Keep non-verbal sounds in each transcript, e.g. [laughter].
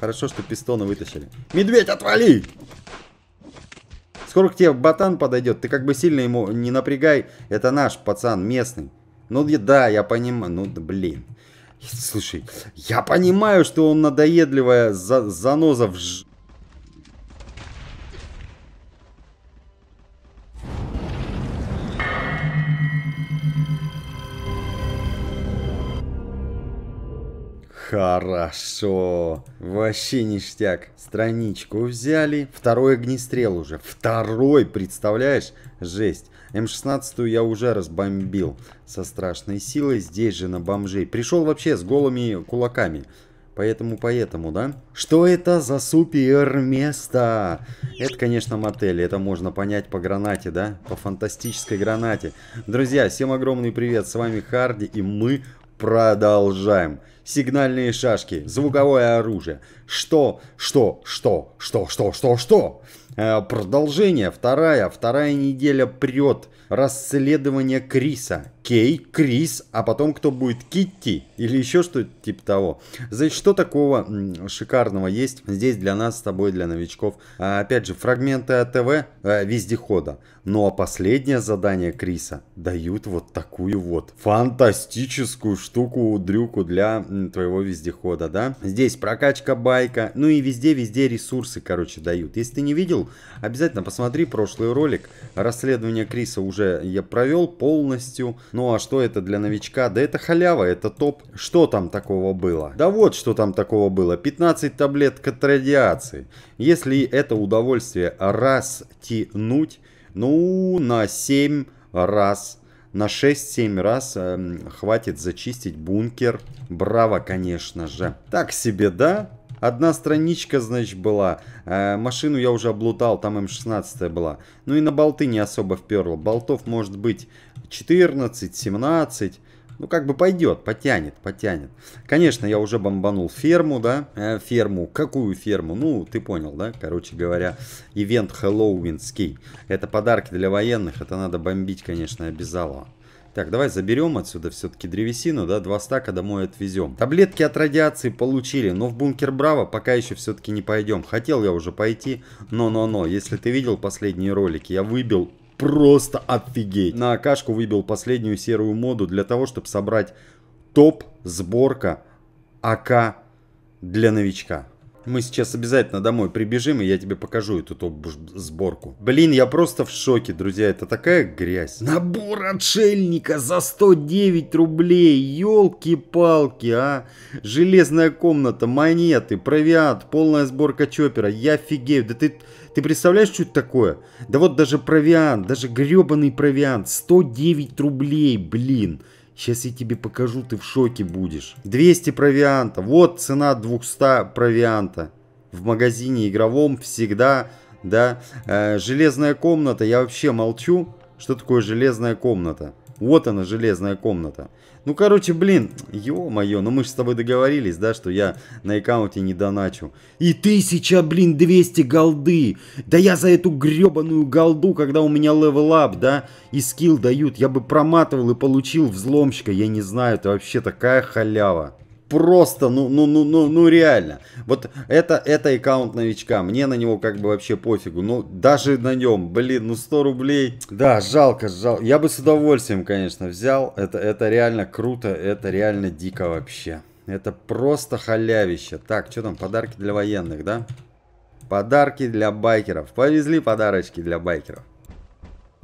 Хорошо, что пистоны вытащили. Медведь, отвали! Сколько тебе батан подойдет. Ты как бы сильно ему не напрягай. Это наш пацан, местный. Ну да, я понимаю. Ну блин. Слушай, я понимаю, что он надоедливая за заноза в ж... Хорошо. Вообще ништяк. Страничку взяли. Второй огнестрел уже. Второй, представляешь? Жесть. М16 я уже разбомбил со страшной силой. Здесь же на бомжей. Пришел вообще с голыми кулаками. Поэтому, поэтому, да? Что это за супер место? Это, конечно, мотель. Это можно понять по гранате, да? По фантастической гранате. Друзья, всем огромный привет. С вами Харди. И мы продолжаем сигнальные шашки, звуковое оружие. Что, что, что, что, что, что, что? Э, продолжение, вторая, вторая неделя прет расследование Криса. Кей, Крис, а потом кто будет? Китти или еще что-то типа того. Значит, что такого шикарного есть здесь для нас с тобой, для новичков? А, опять же, фрагменты АТВ а, вездехода. Ну а последнее задание Криса дают вот такую вот фантастическую штуку, дрюку для твоего вездехода, да? Здесь прокачка байка, ну и везде-везде ресурсы, короче, дают. Если ты не видел, обязательно посмотри прошлый ролик. Расследование Криса уже уже я провел полностью. Ну а что это для новичка? Да это халява, это топ. Что там такого было? Да вот что там такого было. 15 таблеток от радиации. Если это удовольствие раз ну на 7 раз на 6-7 раз э, хватит зачистить бункер. Браво, конечно же. Так себе, да? Одна страничка, значит, была. Э, машину я уже облутал, там М16 эм была. Ну и на болты не особо вперло. Болтов может быть 14, 17. Ну, как бы пойдет, потянет, потянет. Конечно, я уже бомбанул ферму, да? Э, ферму. Какую ферму? Ну, ты понял, да? Короче говоря, ивент хэллоуинский. Это подарки для военных, это надо бомбить, конечно, обязало. Так, давай заберем отсюда все-таки древесину, да, два стака домой отвезем. Таблетки от радиации получили, но в бункер Браво пока еще все-таки не пойдем. Хотел я уже пойти, но-но-но, если ты видел последние ролики, я выбил просто офигеть. На Акашку выбил последнюю серую моду для того, чтобы собрать топ-сборка АК для новичка. Мы сейчас обязательно домой прибежим, и я тебе покажу эту топ-сборку. Блин, я просто в шоке, друзья. Это такая грязь. Набор отшельника за 109 рублей. Елки-палки, а. Железная комната, монеты, провиант, полная сборка чопера. Я офигею. Да ты... Ты представляешь, что это такое? Да вот даже провиант, даже гребаный провиант, 109 рублей, блин. Сейчас я тебе покажу, ты в шоке будешь. 200 провианта. Вот цена 200 провианта. В магазине игровом всегда, да. Э, железная комната, я вообще молчу. Что такое железная комната? Вот она, железная комната. Ну, короче, блин, ё-моё, ну мы же с тобой договорились, да, что я на аккаунте не доначу. И тысяча, блин, 200 голды! Да я за эту грёбаную голду, когда у меня левелап, да, и скилл дают, я бы проматывал и получил взломщика, я не знаю, это вообще такая халява просто, ну, ну, ну, ну, ну реально. Вот это, это аккаунт новичка, мне на него как бы вообще пофигу. Ну, даже на нем, блин, ну 100 рублей, да, жалко, жалко. Я бы с удовольствием, конечно, взял. Это, это реально круто, это реально дико вообще. Это просто халявище. Так, что там, подарки для военных, да? Подарки для байкеров. Повезли подарочки для байкеров.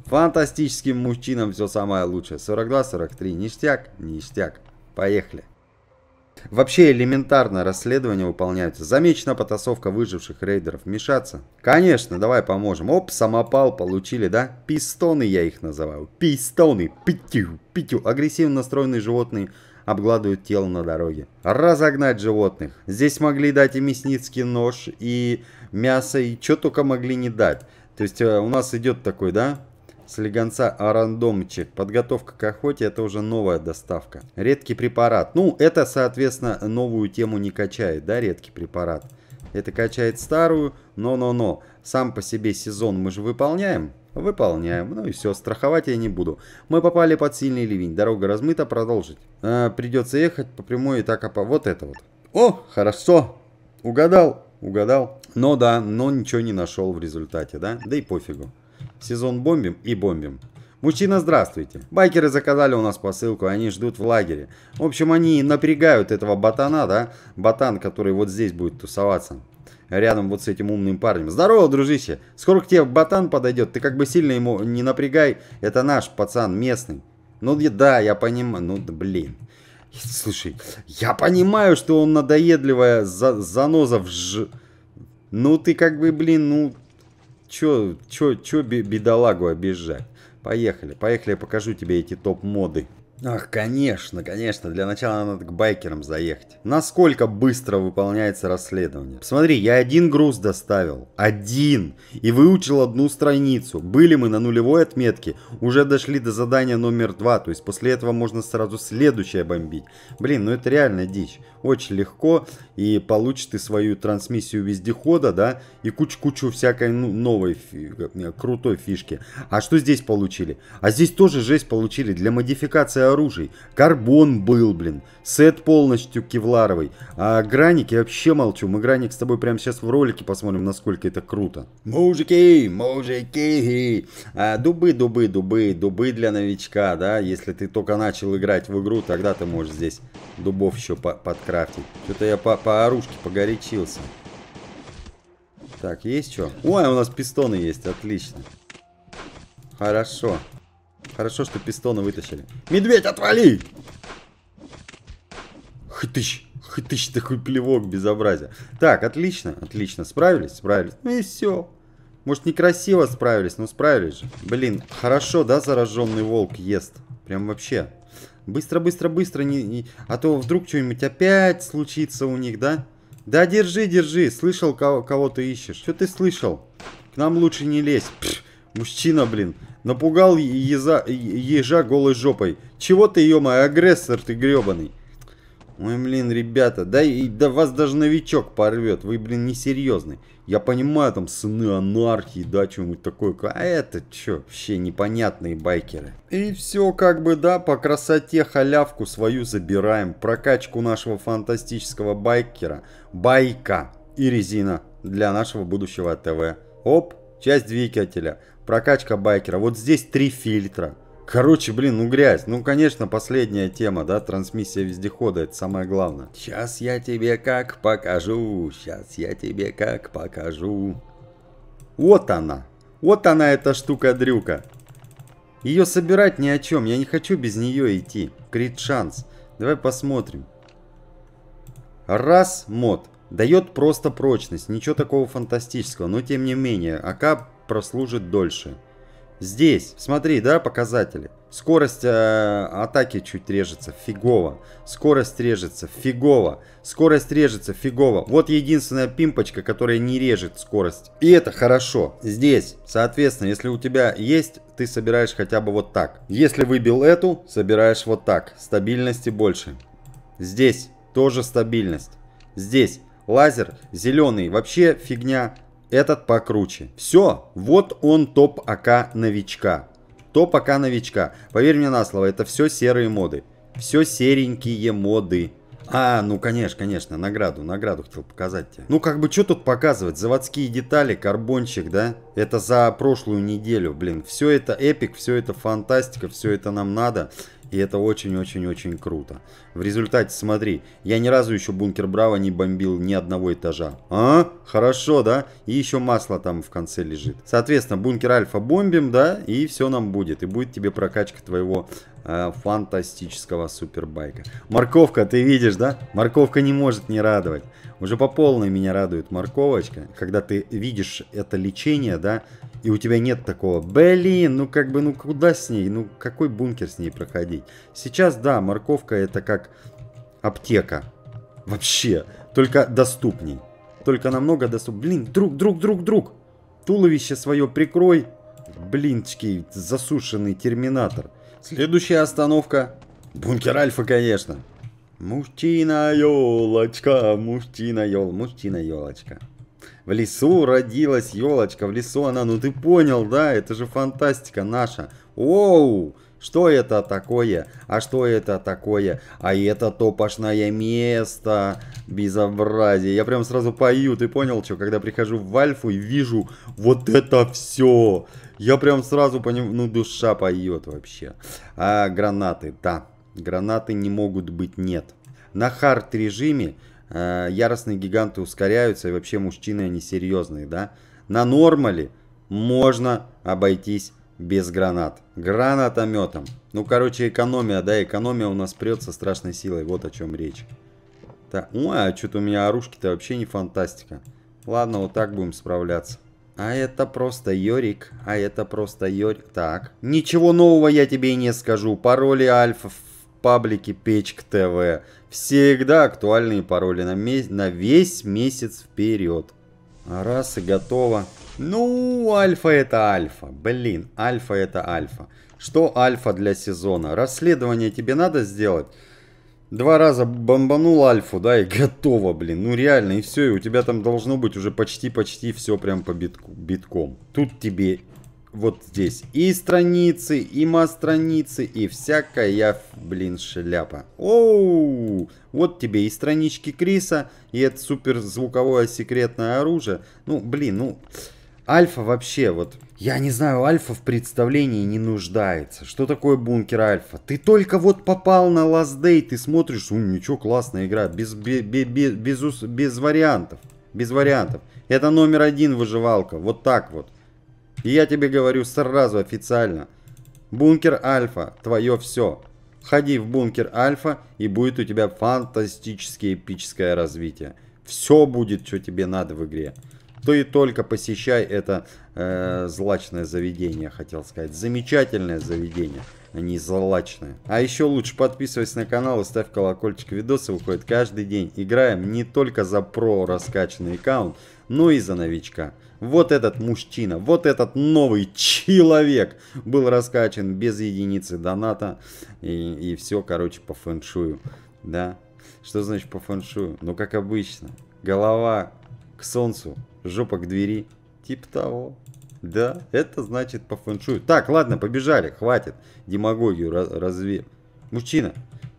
Фантастическим мужчинам все самое лучшее. 42-43, ништяк, ништяк. Поехали. Вообще элементарно расследование выполняется. Замечена потасовка выживших рейдеров. Мешаться? Конечно, давай поможем. Оп, самопал получили, да? Пистоны я их называю. Пистоны. Питю, питю. Агрессивно настроенные животные обгладывают тело на дороге. Разогнать животных. Здесь могли дать и мясницкий нож, и мясо, и что только могли не дать. То есть э, у нас идет такой, да, слегонца Арандомчик. Подготовка к охоте это уже новая доставка. Редкий препарат. Ну, это, соответственно, новую тему не качает, да, редкий препарат. Это качает старую, но-но-но. Сам по себе сезон мы же выполняем. Выполняем. Ну и все, страховать я не буду. Мы попали под сильный ливень. Дорога размыта, продолжить. Э, а, придется ехать по прямой и так, а по... Вот это вот. О, хорошо. Угадал, угадал. Но да, но ничего не нашел в результате, да? Да и пофигу. Сезон бомбим и бомбим. Мужчина, здравствуйте. Байкеры заказали у нас посылку, они ждут в лагере. В общем, они напрягают этого ботана, да? Ботан, который вот здесь будет тусоваться. Рядом вот с этим умным парнем. Здорово, дружище. Скоро к тебе ботан подойдет. Ты как бы сильно ему не напрягай. Это наш пацан, местный. Ну да, я понимаю. Ну блин. Слушай, я понимаю, что он надоедливая за заноза в ж... Ну ты как бы, блин, ну Чё, чё, чё бедолагу обижать? Поехали, поехали, я покажу тебе эти топ-моды. Ах, конечно, конечно. Для начала надо к байкерам заехать. Насколько быстро выполняется расследование? Смотри, я один груз доставил. Один. И выучил одну страницу. Были мы на нулевой отметке. Уже дошли до задания номер два. То есть после этого можно сразу следующее бомбить. Блин, ну это реально дичь. Очень легко. И получишь ты свою трансмиссию вездехода, да? И кучу-кучу всякой ну, новой фи- э, крутой фишки. А что здесь получили? А здесь тоже жесть получили. Для модификации оружий. Карбон был, блин. Сет полностью кевларовый. А граники вообще молчу. Мы граник с тобой прямо сейчас в ролике посмотрим, насколько это круто. Мужики, мужики. А, дубы, дубы, дубы, дубы для новичка, да. Если ты только начал играть в игру, тогда ты можешь здесь дубов еще по подкрафтить. Что-то я по, по оружке погорячился. Так, есть что? Ой, у нас пистоны есть, отлично. Хорошо. Хорошо, что пистоны вытащили. Медведь, отвали! Хтыщ, хтыщ, такой плевок, безобразие. Так, отлично, отлично, справились, справились. Ну и все. Может, некрасиво справились, но справились же. Блин, хорошо, да, зараженный волк ест? Прям вообще. Быстро, быстро, быстро, не, не... а то вдруг что-нибудь опять случится у них, да? Да держи, держи, слышал, кого, кого ты ищешь. Что ты слышал? К нам лучше не лезь. Пш. Мужчина, блин. Напугал еза, ежа голой жопой. Чего ты, ё агрессор ты грёбаный. Ой, блин, ребята, да, и, да вас даже новичок порвет. Вы, блин, несерьезный. Я понимаю, там, сыны анархии, да, что нибудь такое. А это что, вообще непонятные байкеры. И все, как бы, да, по красоте халявку свою забираем. Прокачку нашего фантастического байкера. Байка и резина для нашего будущего ТВ. Оп, часть двигателя, прокачка байкера. Вот здесь три фильтра. Короче, блин, ну грязь. Ну, конечно, последняя тема, да, трансмиссия вездехода, это самое главное. Сейчас я тебе как покажу, сейчас я тебе как покажу. Вот она, вот она эта штука-дрюка. Ее собирать ни о чем, я не хочу без нее идти. Крит шанс. Давай посмотрим. Раз мод. Дает просто прочность, ничего такого фантастического, но тем не менее, АК прослужит дольше. Здесь, смотри, да, показатели. Скорость э, атаки чуть режется, фигово. Скорость режется, фигово. Скорость режется, фигово. Вот единственная пимпочка, которая не режет скорость. И это хорошо. Здесь, соответственно, если у тебя есть, ты собираешь хотя бы вот так. Если выбил эту, собираешь вот так. Стабильности больше. Здесь тоже стабильность. Здесь Лазер зеленый, вообще фигня. Этот покруче. Все, вот он топ АК новичка. Топ АК новичка. Поверь мне на слово, это все серые моды. Все серенькие моды. А, ну конечно, конечно, награду, награду хотел показать тебе. Ну как бы что тут показывать, заводские детали, карбончик, да? Это за прошлую неделю, блин. Все это эпик, все это фантастика, все это нам надо. И это очень-очень-очень круто. В результате, смотри, я ни разу еще бункер Браво не бомбил ни одного этажа. А? Хорошо, да? И еще масло там в конце лежит. Соответственно, бункер Альфа бомбим, да? И все нам будет. И будет тебе прокачка твоего Э, фантастического супербайка. Морковка, ты видишь, да? Морковка не может не радовать. Уже по полной меня радует морковочка, когда ты видишь это лечение, да, и у тебя нет такого, блин, ну как бы, ну куда с ней, ну какой бункер с ней проходить? Сейчас, да, морковка это как аптека, вообще, только доступней, только намного доступней. Блин, друг, друг, друг, друг, туловище свое прикрой, блинчики, засушенный терминатор. Следующая остановка. Бункер Альфа, конечно. Мужчина елочка, мужчина ел, мужчина елочка. В лесу родилась елочка, в лесу она, ну ты понял, да? Это же фантастика наша. Оу! Что это такое? А что это такое? А это топошное место. Безобразие. Я прям сразу пою, ты понял, что? Когда прихожу в Альфу и вижу вот это все. Я прям сразу понимаю, ну душа поет вообще. А гранаты, да. Гранаты не могут быть, нет. На хард режиме э, яростные гиганты ускоряются и вообще мужчины они серьезные, да. На нормале можно обойтись без гранат. Гранатометом. Ну, короче, экономия, да, экономия у нас прет со страшной силой. Вот о чем речь. Так, ой, а что-то у меня оружки-то вообще не фантастика. Ладно, вот так будем справляться. А это просто Йорик, а это просто Йорик. Так, ничего нового я тебе и не скажу. Пароли альфа в паблике Печк ТВ. Всегда актуальные пароли на, на весь месяц вперед. Раз и готово. Ну, альфа это альфа. Блин, альфа это альфа. Что альфа для сезона? Расследование тебе надо сделать? Два раза бомбанул альфу, да, и готово, блин. Ну реально, и все, и у тебя там должно быть уже почти-почти все прям по битку, битком. Тут тебе вот здесь и страницы, и масс-страницы, и всякая, блин, шляпа. Оу! Вот тебе и странички Криса, и это супер звуковое секретное оружие. Ну, блин, ну... Альфа вообще вот... Я не знаю, Альфа в представлении не нуждается. Что такое бункер Альфа? Ты только вот попал на Last Day, ты смотришь, ну ничего, классная игра. Без, без, без, без, без вариантов. Без вариантов. Это номер один выживалка. Вот так вот. И я тебе говорю сразу официально. Бункер Альфа, твое все. Ходи в бункер Альфа, и будет у тебя фантастическое эпическое развитие. Все будет, что тебе надо в игре и только посещай это э, злачное заведение, хотел сказать. Замечательное заведение, а не злачное. А еще лучше подписывайся на канал и ставь колокольчик. Видосы выходят каждый день. Играем не только за про раскачанный аккаунт, но и за новичка. Вот этот мужчина, вот этот новый человек был раскачан без единицы доната. И, и все, короче, по фэншую. Да? Что значит по фэншую? Ну, как обычно. Голова к солнцу, Жопа к двери. Тип того. Да, это значит по фэншую. Так, ладно, побежали, хватит демагогию разве... Мужчина,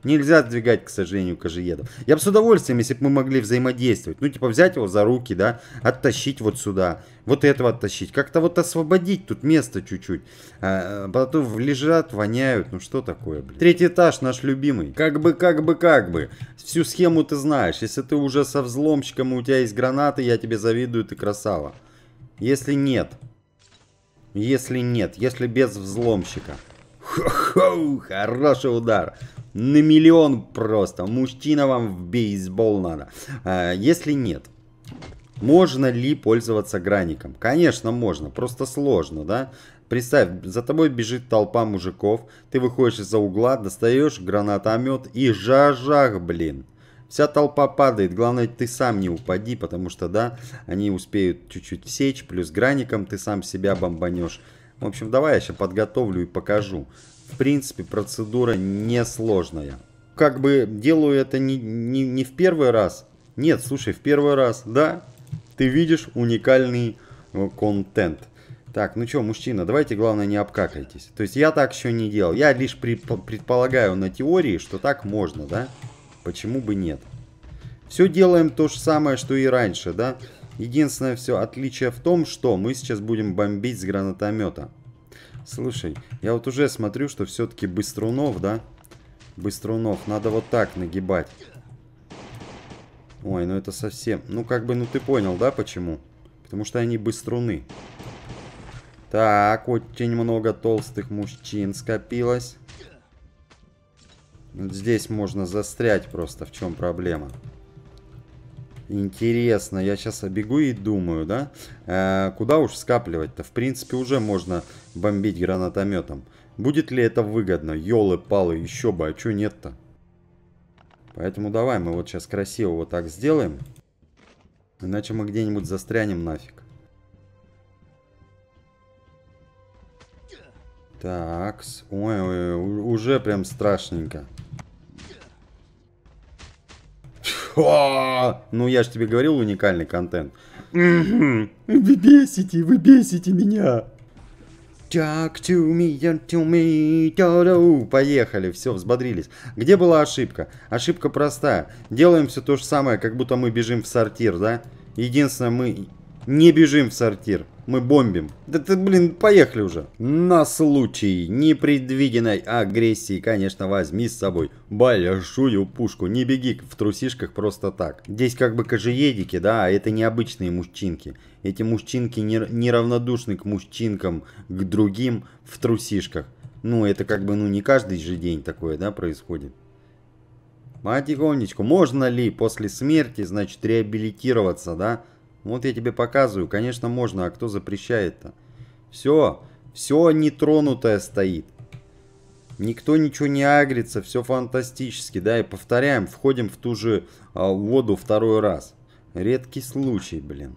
Нельзя сдвигать, к сожалению, кожеедов. Я бы с удовольствием, если бы мы могли взаимодействовать. Ну, типа, взять его за руки, да, оттащить вот сюда. Вот этого оттащить. Как-то вот освободить тут место чуть-чуть. А, а потом лежат, воняют. Ну, что такое, блин? Третий этаж наш любимый. Как бы, как бы, как бы. Всю схему ты знаешь. Если ты уже со взломщиком, у тебя есть гранаты, я тебе завидую, ты красава. Если нет. Если нет. Если без взломщика. Хо-хо, хороший удар на миллион просто. Мужчина вам в бейсбол надо. А, если нет, можно ли пользоваться граником? Конечно, можно, просто сложно, да? Представь, за тобой бежит толпа мужиков, ты выходишь из-за угла, достаешь гранатомет и жажах, блин. Вся толпа падает, главное ты сам не упади, потому что, да, они успеют чуть-чуть сечь, плюс граником ты сам себя бомбанешь. В общем, давай я сейчас подготовлю и покажу. В принципе, процедура несложная. Как бы делаю это не, не, не в первый раз. Нет, слушай, в первый раз, да, ты видишь уникальный э, контент. Так, ну что, мужчина, давайте, главное, не обкакайтесь. То есть я так еще не делал. Я лишь предполагаю на теории, что так можно, да? Почему бы нет? Все делаем то же самое, что и раньше, да? Единственное все отличие в том, что мы сейчас будем бомбить с гранатомета. Слушай, я вот уже смотрю, что все-таки Быструнов, да? Быструнов. Надо вот так нагибать. Ой, ну это совсем... Ну как бы, ну ты понял, да, почему? Потому что они быструны. Так, очень много толстых мужчин скопилось. Здесь можно застрять просто, в чем проблема. Проблема. Интересно, я сейчас бегу и думаю, да? Э, куда уж скапливать-то? В принципе, уже можно бомбить гранатометом. Будет ли это выгодно? Ёлы-палы, еще бы, а чё нет-то? Поэтому давай мы вот сейчас красиво вот так сделаем. Иначе мы где-нибудь застрянем нафиг. Так, ой, ой, уже прям страшненько. Ну я же тебе говорил, уникальный контент. Вы бесите, вы бесите меня. Talk to me, to me, to Поехали, все, взбодрились. Где была ошибка? Ошибка простая. Делаем все то же самое, как будто мы бежим в сортир, да? Единственное, мы... Не бежим в сортир. Мы бомбим. Да ты, блин, поехали уже. На случай непредвиденной агрессии, конечно, возьми с собой большую пушку. Не беги в трусишках просто так. Здесь как бы кожеедики, да, а это необычные мужчинки. Эти мужчинки неравнодушны к мужчинкам, к другим в трусишках. Ну, это как бы, ну, не каждый же день такое, да, происходит. Матигонечку, можно ли после смерти, значит, реабилитироваться, да? Вот я тебе показываю, конечно можно, а кто запрещает-то? Все, все нетронутое стоит. Никто ничего не агрится, все фантастически, да, и повторяем, входим в ту же а, воду второй раз. Редкий случай, блин.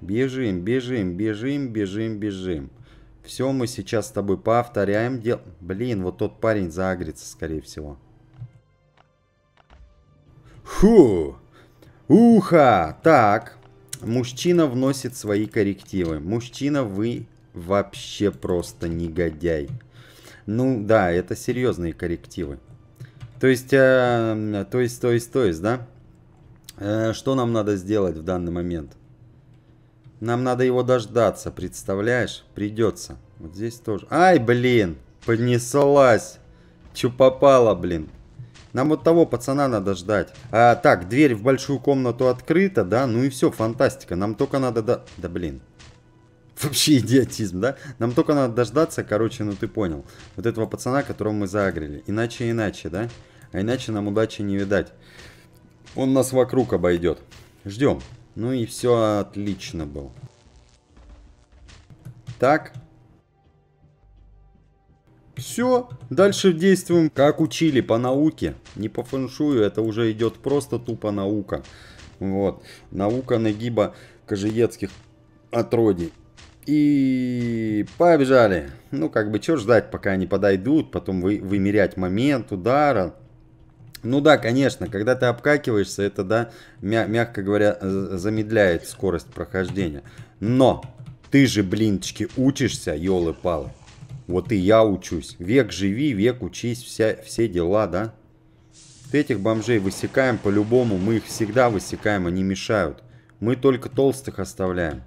Бежим, бежим, бежим, бежим, бежим. Все мы сейчас с тобой повторяем. Дел... Блин, вот тот парень заагрится, скорее всего. Фу! Уха! Так, мужчина вносит свои коррективы. Мужчина, вы вообще просто негодяй. Ну да, это серьезные коррективы. То есть, э, то есть, то есть, то есть, да? Э, что нам надо сделать в данный момент? Нам надо его дождаться, представляешь? Придется. Вот здесь тоже. Ай, блин, поднеслась. Чё попало, блин. Нам вот того пацана надо ждать. А, так, дверь в большую комнату открыта, да? Ну и все, фантастика. Нам только надо... да, Да блин. [laughs] Вообще идиотизм, да? Нам только надо дождаться, короче, ну ты понял. Вот этого пацана, которого мы загрели. Иначе, иначе, да? А иначе нам удачи не видать. Он нас вокруг обойдет. Ждем. Ну и все отлично было. Так, все, дальше действуем как учили по науке, не по фэншую, это уже идет просто тупо наука. Вот, наука нагиба кожиецких отродий. И побежали. Ну, как бы, что ждать, пока они подойдут, потом вы, вымерять момент удара. Ну да, конечно, когда ты обкакиваешься, это, да, мя мягко говоря, замедляет скорость прохождения. Но ты же, блинчики, учишься, елы-палы. Вот и я учусь. Век живи, век учись, вся, все дела, да? Этих бомжей высекаем по-любому, мы их всегда высекаем, они мешают. Мы только толстых оставляем.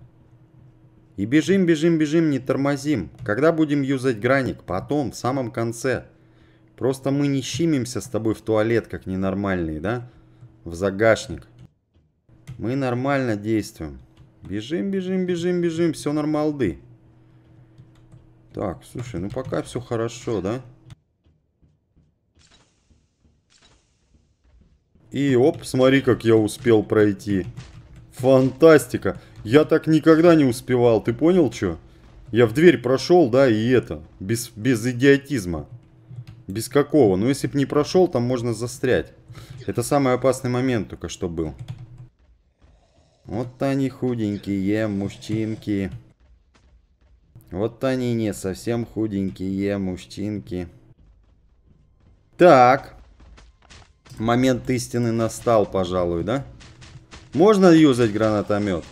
И бежим, бежим, бежим, не тормозим. Когда будем юзать граник? Потом, в самом конце. Просто мы не щимимся с тобой в туалет, как ненормальные, да? В загашник. Мы нормально действуем. Бежим, бежим, бежим, бежим, все нормалды. Так, слушай, ну пока все хорошо, да? И оп, смотри, как я успел пройти. Фантастика. Я так никогда не успевал, ты понял, что? Я в дверь прошел, да, и это. Без, без идиотизма. Без какого. Но ну, если бы не прошел, там можно застрять. Это самый опасный момент только что был. Вот они худенькие мужчинки. Вот они не совсем худенькие мужчинки. Так. Момент истины настал, пожалуй, да? Можно юзать гранатомет?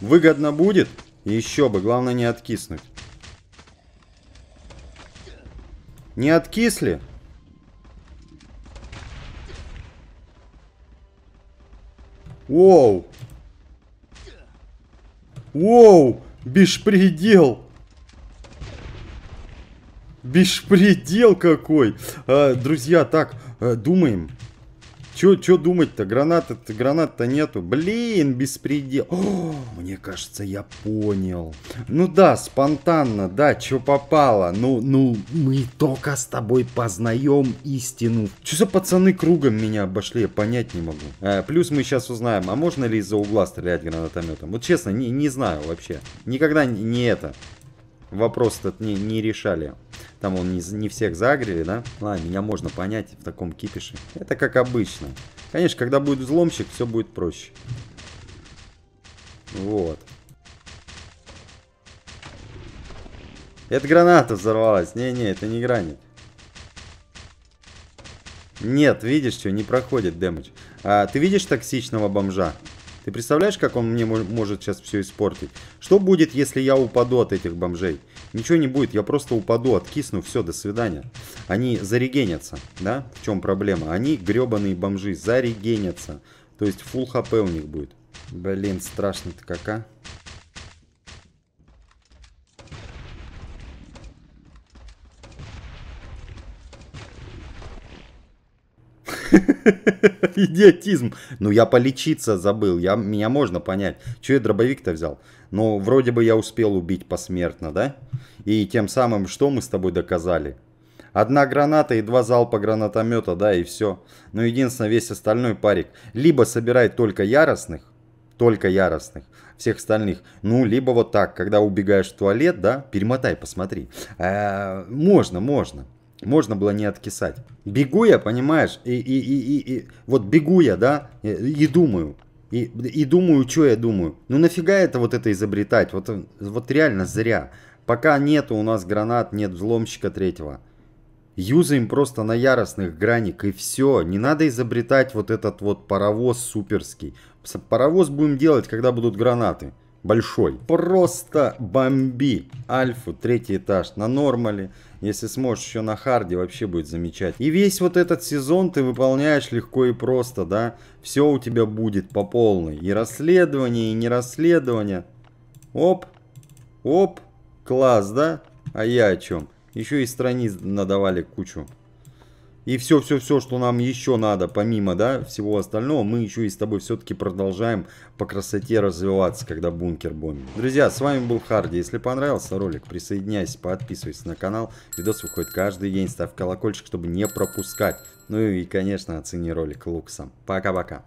Выгодно будет? Еще бы, главное не откиснуть. Не откисли? Воу! Воу! предел! Беспредел какой. А, друзья, так, э, думаем. Чё, чё думать-то? Гранат-то гранат нету. Блин, беспредел. О, мне кажется, я понял. Ну да, спонтанно, да, чё попало. Ну, ну, мы только с тобой познаем истину. Чё за пацаны кругом меня обошли, я понять не могу. А, плюс мы сейчас узнаем, а можно ли из-за угла стрелять гранатометом? Вот честно, не, не знаю вообще. Никогда не, не это вопрос этот не, не решали. Там он не, не всех загрели, да? Ладно, меня можно понять в таком кипише. Это как обычно. Конечно, когда будет взломщик, все будет проще. Вот. Это граната взорвалась. Не-не, это не гранит. Нет, видишь, что не проходит дэмэдж. А, ты видишь токсичного бомжа? Ты представляешь, как он мне может сейчас все испортить? Что будет, если я упаду от этих бомжей? Ничего не будет, я просто упаду, откисну, все, до свидания. Они зарегенятся, да? В чем проблема? Они, гребаные бомжи, зарегенятся. То есть фул хп у них будет. Блин, страшно-то кака. [laughs] Идиотизм. Ну, я полечиться забыл. Я, меня можно понять. Че я дробовик-то взял? Ну, вроде бы я успел убить посмертно, да? И тем самым, что мы с тобой доказали? Одна граната и два залпа гранатомета, да, и все. Но единственное, весь остальной парик либо собирает только яростных, только яростных, всех остальных. Ну, либо вот так, когда убегаешь в туалет, да, перемотай, посмотри. Э -э, можно, можно. Можно было не откисать. Бегу я, понимаешь, и, и, и, и, и вот бегу я, да, и, и думаю. И, и думаю, что я думаю. Ну нафига это вот это изобретать? Вот, вот реально зря. Пока нету у нас гранат, нет взломщика третьего. Юзаем просто на яростных граник и все. Не надо изобретать вот этот вот паровоз суперский. Паровоз будем делать, когда будут гранаты большой. Просто бомби. Альфу, третий этаж, на нормале. Если сможешь еще на харде, вообще будет замечательно. И весь вот этот сезон ты выполняешь легко и просто, да? Все у тебя будет по полной. И расследование, и не расследование. Оп, оп, класс, да? А я о чем? Еще и страниц надавали кучу. И все-все-все, что нам еще надо, помимо да, всего остального, мы еще и с тобой все-таки продолжаем по красоте развиваться, когда бункер бомбит. Друзья, с вами был Харди. Если понравился ролик, присоединяйся, подписывайся на канал. Видос выходит каждый день. Ставь колокольчик, чтобы не пропускать. Ну и, конечно, оцени ролик луксом. Пока-пока.